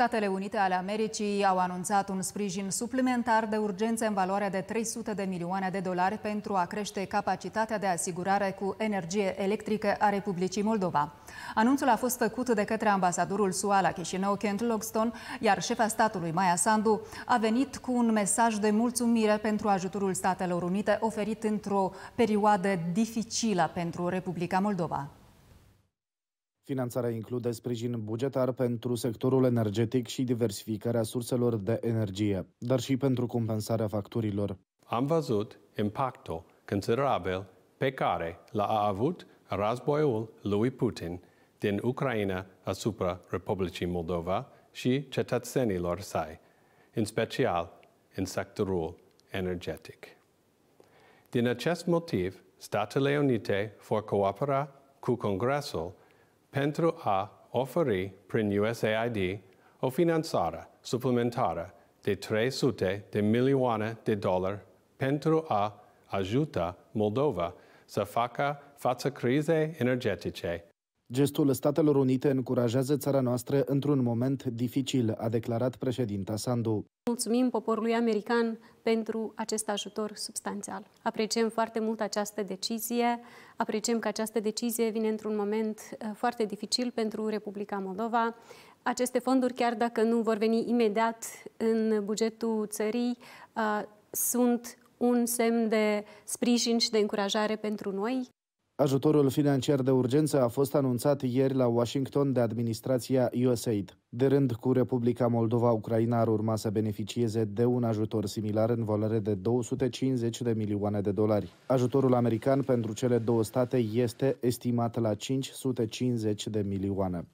Statele Unite ale Americii au anunțat un sprijin suplimentar de urgență în valoare de 300 de milioane de dolari pentru a crește capacitatea de asigurare cu energie electrică a Republicii Moldova. Anunțul a fost făcut de către ambasadorul SUA la Chișinău, Kent Logston, iar șefa statului, Maya Sandu, a venit cu un mesaj de mulțumire pentru ajutorul Statelor Unite oferit într-o perioadă dificilă pentru Republica Moldova. Finanțarea include sprijin bugetar pentru sectorul energetic și diversificarea surselor de energie, dar și pentru compensarea facturilor. Am văzut impactul considerabil pe care l-a avut războiul lui Putin din Ucraina asupra Republicii Moldova și cetățenilor săi, în special în sectorul energetic. Din acest motiv, Statele Unite vor coopera cu Congresul pentru a oferi prin USAID o finanțare suplimentară de 300 de milioane de dolari pentru a ajuta Moldova să facă față crizei energetice Gestul Statelor Unite încurajează țara noastră într-un moment dificil, a declarat președinta Sandu. Mulțumim poporului american pentru acest ajutor substanțial. Apreciem foarte mult această decizie, apreciem că această decizie vine într-un moment uh, foarte dificil pentru Republica Moldova. Aceste fonduri, chiar dacă nu vor veni imediat în bugetul țării, uh, sunt un semn de sprijin și de încurajare pentru noi. Ajutorul financiar de urgență a fost anunțat ieri la Washington de administrația USAID. De rând cu Republica Moldova, Ucraina ar urma să beneficieze de un ajutor similar în valoare de 250 de milioane de dolari. Ajutorul american pentru cele două state este estimat la 550 de milioane.